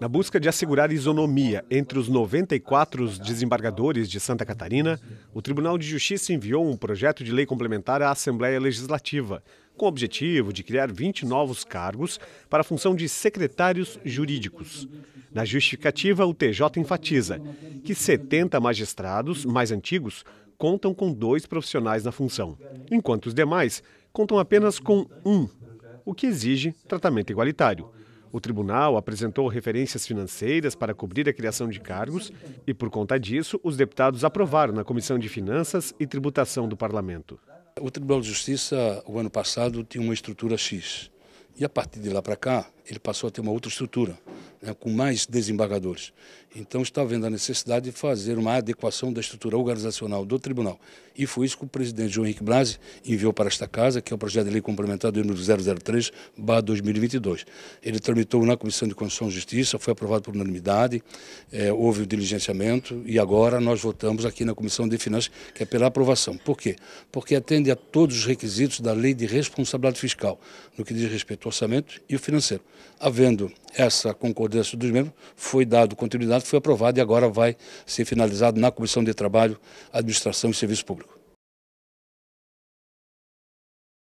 Na busca de assegurar isonomia entre os 94 desembargadores de Santa Catarina, o Tribunal de Justiça enviou um projeto de lei complementar à Assembleia Legislativa, com o objetivo de criar 20 novos cargos para a função de secretários jurídicos. Na justificativa, o TJ enfatiza que 70 magistrados mais antigos contam com dois profissionais na função, enquanto os demais contam apenas com um, o que exige tratamento igualitário. O tribunal apresentou referências financeiras para cobrir a criação de cargos e, por conta disso, os deputados aprovaram na Comissão de Finanças e Tributação do Parlamento. O Tribunal de Justiça, o ano passado, tinha uma estrutura X. E a partir de lá para cá, ele passou a ter uma outra estrutura né, com mais desembargadores. Então está havendo a necessidade de fazer uma adequação da estrutura organizacional do tribunal. E foi isso que o presidente João Henrique Blasi enviou para esta casa, que é o projeto de lei complementar número 003-2022. Ele tramitou na Comissão de Constituição e Justiça, foi aprovado por unanimidade, é, houve o diligenciamento e agora nós votamos aqui na Comissão de Finanças, que é pela aprovação. Por quê? Porque atende a todos os requisitos da lei de responsabilidade fiscal, no que diz respeito ao orçamento e o financeiro. Havendo essa concordância dos membros foi dado continuidade, foi aprovada e agora vai ser finalizado na Comissão de Trabalho, Administração e Serviço Público.